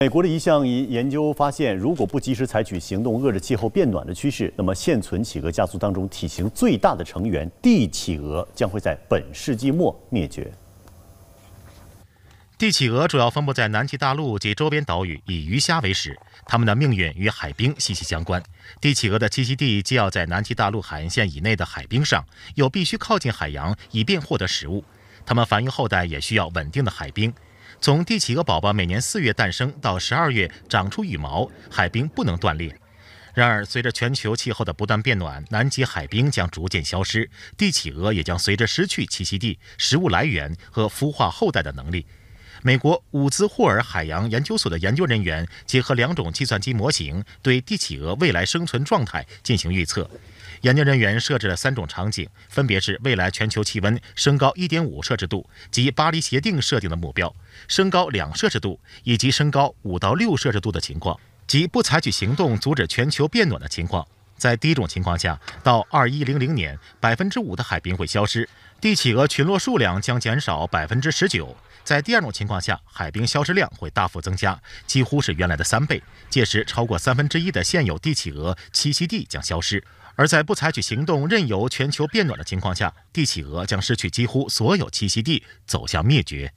美国的一项研研究发现，如果不及时采取行动遏制气候变暖的趋势，那么现存企鹅家族当中体型最大的成员帝企鹅将会在本世纪末灭绝。帝企鹅主要分布在南极大陆及周边岛屿，以鱼虾为食。它们的命运与海冰息息相关。帝企鹅的栖息地既要在南极大陆海岸线以内的海冰上，又必须靠近海洋，以便获得食物。它们繁育后代也需要稳定的海冰。从帝企鹅宝宝每年四月诞生到十二月长出羽毛，海冰不能断裂。然而，随着全球气候的不断变暖，南极海冰将逐渐消失，帝企鹅也将随着失去栖息地、食物来源和孵化后代的能力。美国伍兹霍尔海洋研究所的研究人员结合两种计算机模型，对帝企鹅未来生存状态进行预测。研究人员设置了三种场景，分别是未来全球气温升高1.5摄氏度（及巴黎协定设定的目标）、升高两摄氏度，以及升高5到6摄氏度的情况，及不采取行动阻止全球变暖的情况。在第一种情况下，到二一零零年，百分之五的海冰会消失，帝企鹅群落数量将减少百分之十九。在第二种情况下，海冰消失量会大幅增加，几乎是原来的三倍。届时，超过三分之一的现有帝企鹅栖息地将消失。而在不采取行动、任由全球变暖的情况下，帝企鹅将失去几乎所有栖息地，走向灭绝。